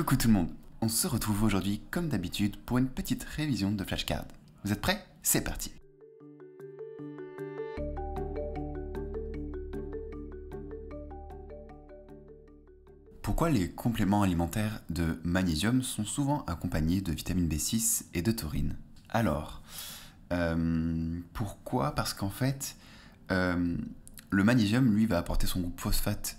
Coucou tout le monde, on se retrouve aujourd'hui comme d'habitude pour une petite révision de flashcard. Vous êtes prêts C'est parti Pourquoi les compléments alimentaires de magnésium sont souvent accompagnés de vitamine B6 et de taurine Alors, euh, pourquoi Parce qu'en fait, euh, le magnésium, lui, va apporter son groupe phosphate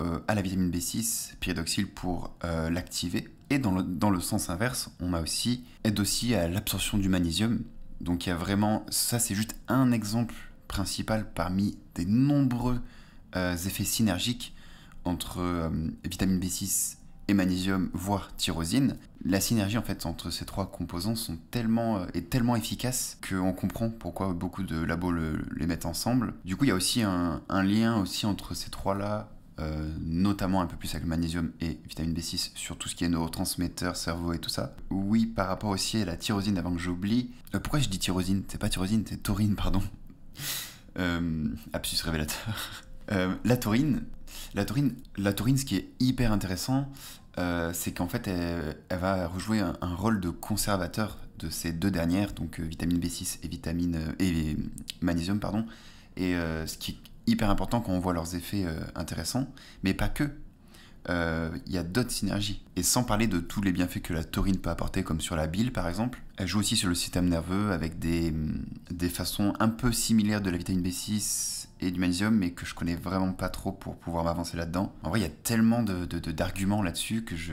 euh, à la vitamine B6, pyridoxyle, pour euh, l'activer. Et dans le, dans le, sens inverse, on a aussi, aide aussi à l'absorption du magnésium. Donc il y a vraiment, ça c'est juste un exemple principal parmi des nombreux euh, effets synergiques entre vitamine B6 et magnésium, voire tyrosine. La synergie en fait entre ces trois composants sont tellement, et est tellement efficace qu'on comprend pourquoi beaucoup de labos les mettent ensemble. Du coup, il y a aussi un, un lien aussi entre ces trois-là euh, notamment un peu plus avec le magnésium et vitamine B6 sur tout ce qui est neurotransmetteurs, cerveau et tout ça. Oui, par rapport aussi à la tyrosine, avant que j'oublie. Euh, pourquoi je dis tyrosine C'est pas tyrosine, c'est taurine, pardon. Euh, absus révélateur. Euh, la taurine, la taurine, la taurine, ce qui est hyper intéressant, c'est qu'en fait, elle, va rejouer un, un, rôle de conservateur de ces deux dernières, donc vitamine B6 et vitamine et magnésium, pardon. Et ce qui hyper important quand on voit leurs effets euh, intéressants, mais pas que. Euh, il y a d'autres synergies. Et sans parler de tous les bienfaits que la taurine peut apporter, comme sur la bile par exemple, elle joue aussi sur le système nerveux avec des, mm, des façons un peu similaires de la vitamine B6 et du magnésium, mais que je connais vraiment pas trop pour pouvoir m'avancer là-dedans. En vrai, il y a tellement d'arguments de, de, là-dessus que je,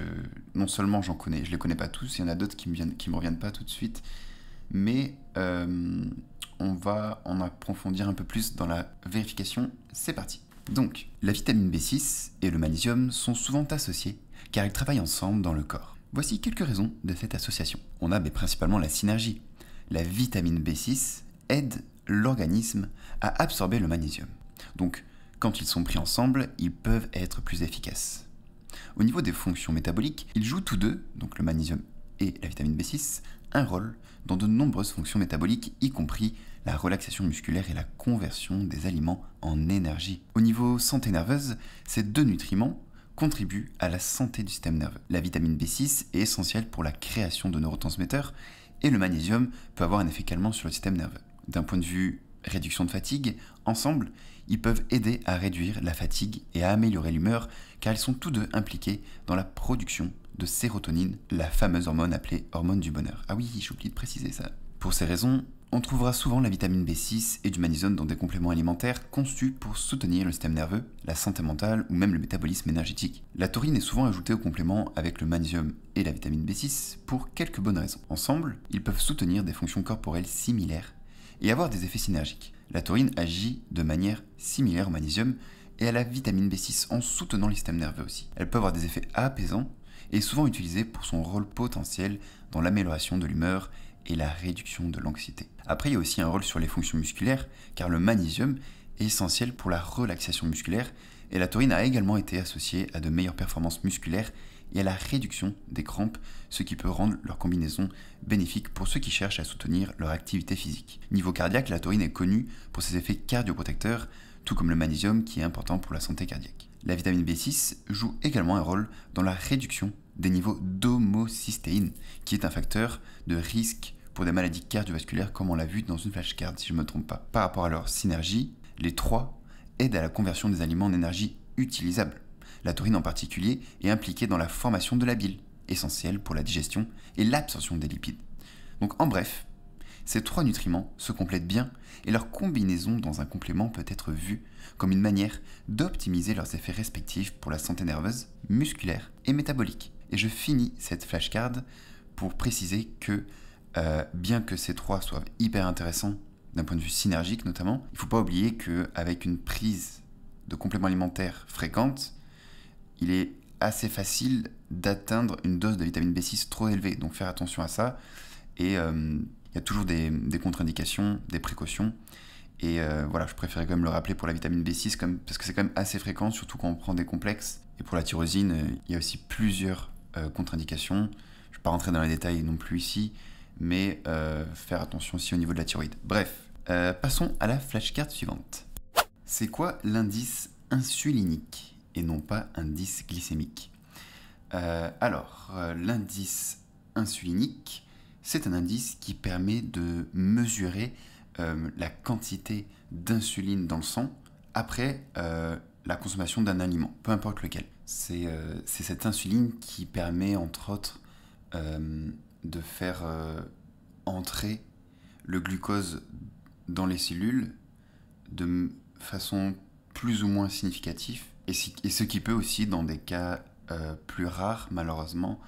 non seulement j'en connais, je les connais pas tous, il y en a d'autres qui me viennent, qui me reviennent pas tout de suite, mais euh, on va en approfondir un peu plus dans la vérification. C'est parti. Donc, la vitamine B6 et le magnésium sont souvent associés car ils travaillent ensemble dans le corps. Voici quelques raisons de cette association. On a principalement la synergie. La vitamine B6 aide l'organisme à absorber le magnésium. Donc, quand ils sont pris ensemble, ils peuvent être plus efficaces. Au niveau des fonctions métaboliques, ils jouent tous deux, donc le magnésium et la vitamine B6, un rôle dans de nombreuses fonctions métaboliques, y compris la relaxation musculaire et la conversion des aliments en énergie. Au niveau santé nerveuse, ces deux nutriments contribuent à la santé du système nerveux. La vitamine B6 est essentielle pour la création de neurotransmetteurs et le magnésium peut avoir un effet calmant sur le système nerveux. D'un point de vue réduction de fatigue, ensemble, ils peuvent aider à réduire la fatigue et à améliorer l'humeur car ils sont tous deux impliqués dans la production de sérotonine, la fameuse hormone appelée hormone du bonheur. Ah oui, j'oublie de préciser ça. Pour ces raisons, on trouvera souvent la vitamine B6 et du magnésium dans des compléments alimentaires conçus pour soutenir le système nerveux, la santé mentale ou même le métabolisme énergétique. La taurine est souvent ajoutée au complément avec le magnésium et la vitamine B6 pour quelques bonnes raisons. Ensemble, ils peuvent soutenir des fonctions corporelles similaires et avoir des effets synergiques. La taurine agit de manière similaire au magnésium et à la vitamine B6 en soutenant le système nerveux aussi. Elle peut avoir des effets apaisants est souvent utilisé pour son rôle potentiel dans l'amélioration de l'humeur et la réduction de l'anxiété. Après, il y a aussi un rôle sur les fonctions musculaires, car le magnésium est essentiel pour la relaxation musculaire, et la taurine a également été associée à de meilleures performances musculaires et à la réduction des crampes, ce qui peut rendre leur combinaison bénéfique pour ceux qui cherchent à soutenir leur activité physique. Niveau cardiaque, la taurine est connue pour ses effets cardioprotecteurs, tout comme le magnésium qui est important pour la santé cardiaque. La vitamine B6 joue également un rôle dans la réduction des niveaux d'homocystéine, qui est un facteur de risque pour des maladies cardiovasculaires, comme on l'a vu dans une flashcard, si je ne me trompe pas. Par rapport à leur synergie, les trois aident à la conversion des aliments en énergie utilisable. La taurine en particulier est impliquée dans la formation de la bile, essentielle pour la digestion et l'absorption des lipides. Donc en bref, ces trois nutriments se complètent bien et leur combinaison dans un complément peut être vue comme une manière d'optimiser leurs effets respectifs pour la santé nerveuse, musculaire et métabolique. Et je finis cette flashcard pour préciser que euh, bien que ces trois soient hyper intéressants d'un point de vue synergique notamment, il ne faut pas oublier qu'avec une prise de compléments alimentaires fréquente, il est assez facile d'atteindre une dose de vitamine B6 trop élevée. Donc faire attention à ça. Et euh, il y a toujours des, contre-indications, des précautions. Et euh, voilà, je préférais quand même le rappeler pour la vitamine B6, parce que c'est quand même assez fréquent, surtout quand on prend des complexes. Et pour la tyrosine, il y a aussi plusieurs euh, contre-indications. Je ne vais pas rentrer dans les détails non plus ici, mais euh, faire attention aussi au niveau de la thyroïde. Bref, euh, passons à la flashcard suivante. C'est quoi l'indice insulinique et non pas indice glycémique Alors, l'indice insulinique, c'est un indice qui permet de mesurer la quantité d'insuline dans le sang après la consommation d'un aliment, peu importe lequel. Euh, c'est cette insuline qui permet, entre autres, euh, de faire euh, entrer le glucose dans les cellules de façon plus ou moins significative, et, et ce qui peut aussi, dans des cas plus rares, malheureusement,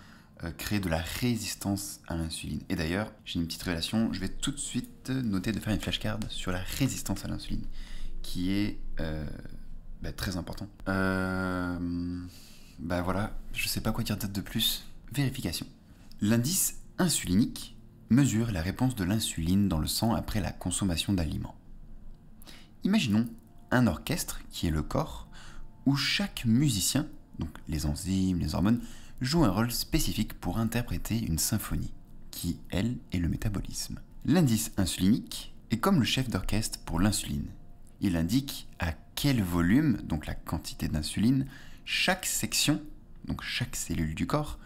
créer de la résistance à l'insuline. Et d'ailleurs, j'ai une petite révélation, je vais tout de suite noter de faire une flashcard sur la résistance à l'insuline, qui est bah, très important. Euh, bah voilà, je sais pas quoi dire de plus. Vérification. L'indice insulinique mesure la réponse de l'insuline dans le sang après la consommation d'aliments. Imaginons un orchestre qui est le corps où chaque musicien, donc les enzymes, les hormones, joue un rôle spécifique pour interpréter une symphonie, qui, elle, est le métabolisme. L'indice insulinique est comme le chef d'orchestre pour l'insuline. Il indique à quel volume, donc la quantité d'insuline, chaque section, donc chaque cellule du corps,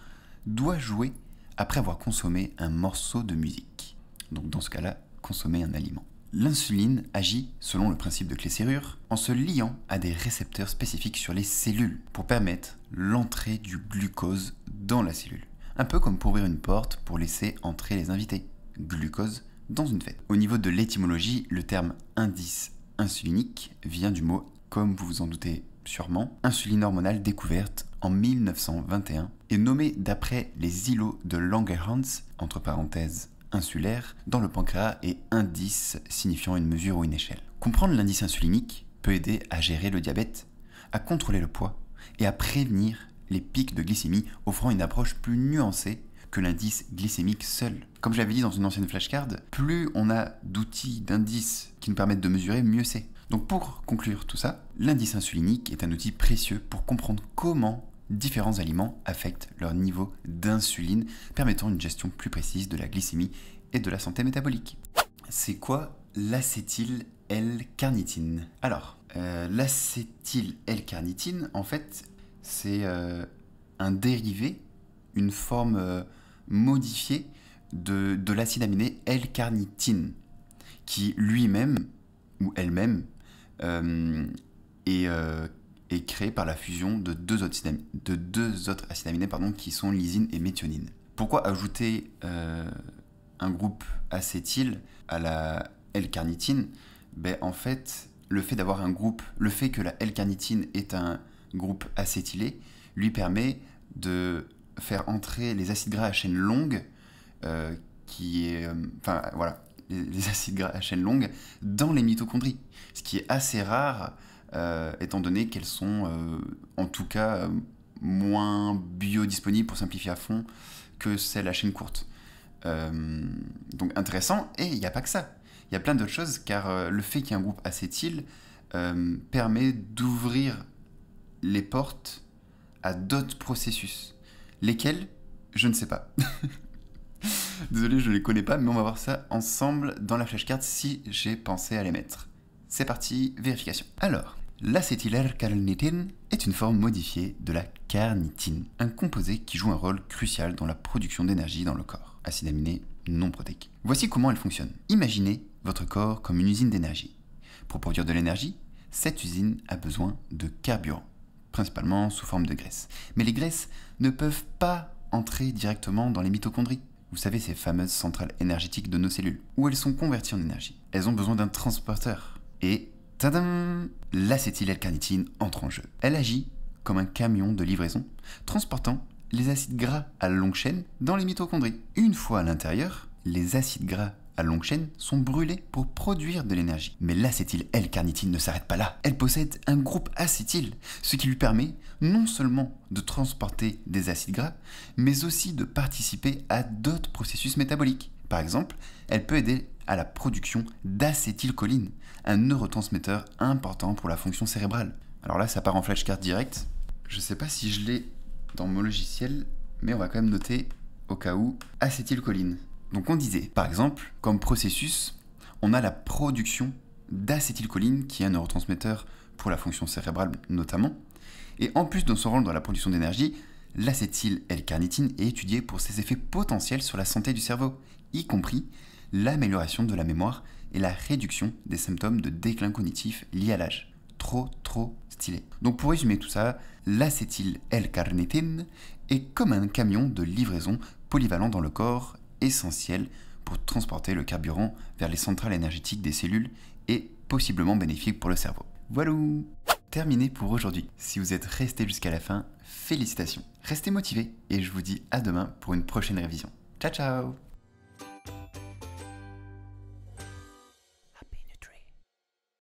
doit jouer après avoir consommé un morceau de musique. Donc dans ce cas-là, consommer un aliment. L'insuline agit, selon le principe de clé serrure, en se liant à des récepteurs spécifiques sur les cellules pour permettre l'entrée du glucose dans la cellule. Un peu comme pour ouvrir une porte pour laisser entrer les invités. Glucose dans une fête. Au niveau de l'étymologie, le terme indice insulinique vient du mot, comme vous vous en doutez sûrement, insuline hormonale découverte en 1921 et nommée d'après les îlots de Langerhans, entre parenthèses insulaires, dans le pancréas et indice signifiant une mesure ou une échelle. Comprendre l'indice insulinique peut aider à gérer le diabète, à contrôler le poids et à prévenir les pics de glycémie, offrant une approche plus nuancée que l'indice glycémique seul. Comme je l'avais dit dans une ancienne flashcard, plus on a d'outils, d'indices qui nous permettent de mesurer, mieux c'est. Donc pour conclure tout ça, l'indice insulinique est un outil précieux pour comprendre comment différents aliments affectent leur niveau d'insuline, permettant une gestion plus précise de la glycémie et de la santé métabolique. C'est quoi l'acétyl L-carnitine Alors, euh, l'acétyl L-carnitine, en fait, c'est euh, un dérivé, une forme euh, modifié de, l'acide aminé L-carnitine, qui lui-même, ou elle-même, euh, euh, est, créé par la fusion de deux autres, de deux autres acides aminés pardon, qui sont lysine et méthionine. Pourquoi ajouter euh, un groupe acétyl à la L-carnitine ben, En fait, le fait d'avoir un groupe, le fait que la L-carnitine est un groupe acétylé, lui permet de faire entrer les acides gras à chaîne longue, euh, qui est. Euh, enfin, voilà, les, acides gras à chaîne longue dans les mitochondries, ce qui est assez rare, euh, étant donné qu'elles sont, en tout cas, moins biodisponibles, pour simplifier à fond, que celles à chaîne courte. donc intéressant, et il n'y a pas que ça. Il y a plein d'autres choses, car le fait qu'il y ait un groupe acétyl permet d'ouvrir les portes à d'autres processus. Lesquels Je ne sais pas. Désolé, je ne les connais pas, mais on va voir ça ensemble dans la flashcard si j'ai pensé à les mettre. C'est parti, vérification. Alors, l'acétyl-l-carnitine est une forme modifiée de la carnitine, un composé qui joue un rôle crucial dans la production d'énergie dans le corps, acide aminé non protéique. Voici comment elle fonctionne. Imaginez votre corps comme une usine d'énergie. Pour produire de l'énergie, cette usine a besoin de carburant principalement sous forme de graisse. Mais les graisses ne peuvent pas entrer directement dans les mitochondries. Vous savez, ces fameuses centrales énergétiques de nos cellules, où elles sont converties en énergie. Elles ont besoin d'un transporteur. Et tadam L'acétyl-L-carnitine entre en jeu. Elle agit comme un camion de livraison, transportant les acides gras à longue chaîne dans les mitochondries. Une fois à l'intérieur, les acides gras à longue chaîne sont brûlés pour produire de l'énergie. Mais l'acétyl L-carnitine ne s'arrête pas là. Elle possède un groupe acétyl, ce qui lui permet non seulement de transporter des acides gras, mais aussi de participer à d'autres processus métaboliques. Par exemple, elle peut aider à la production d'acétylcholine, un neurotransmetteur important pour la fonction cérébrale. Alors là, ça part en flashcard direct. Je sais pas si je l'ai dans mon logiciel, mais on va quand même noter au cas où acétylcholine. Donc on disait, par exemple, comme processus, on a la production d'acétylcholine, qui est un neurotransmetteur pour la fonction cérébrale notamment. Et en plus de son rôle dans la production d'énergie, l'acétyl L-carnitine est étudiée pour ses effets potentiels sur la santé du cerveau, y compris l'amélioration de la mémoire et la réduction des symptômes de déclin cognitif liés à l'âge. Trop, trop stylé. Donc pour résumer tout ça, l'acétyl L-carnitine est comme un camion de livraison polyvalent dans le corps essentiel pour transporter le carburant vers les centrales énergétiques des cellules et possiblement bénéfique pour le cerveau. Voilà Terminé pour aujourd'hui. Si vous êtes resté jusqu'à la fin, félicitations. Restez motivés et je vous dis à demain pour une prochaine révision. Ciao ciao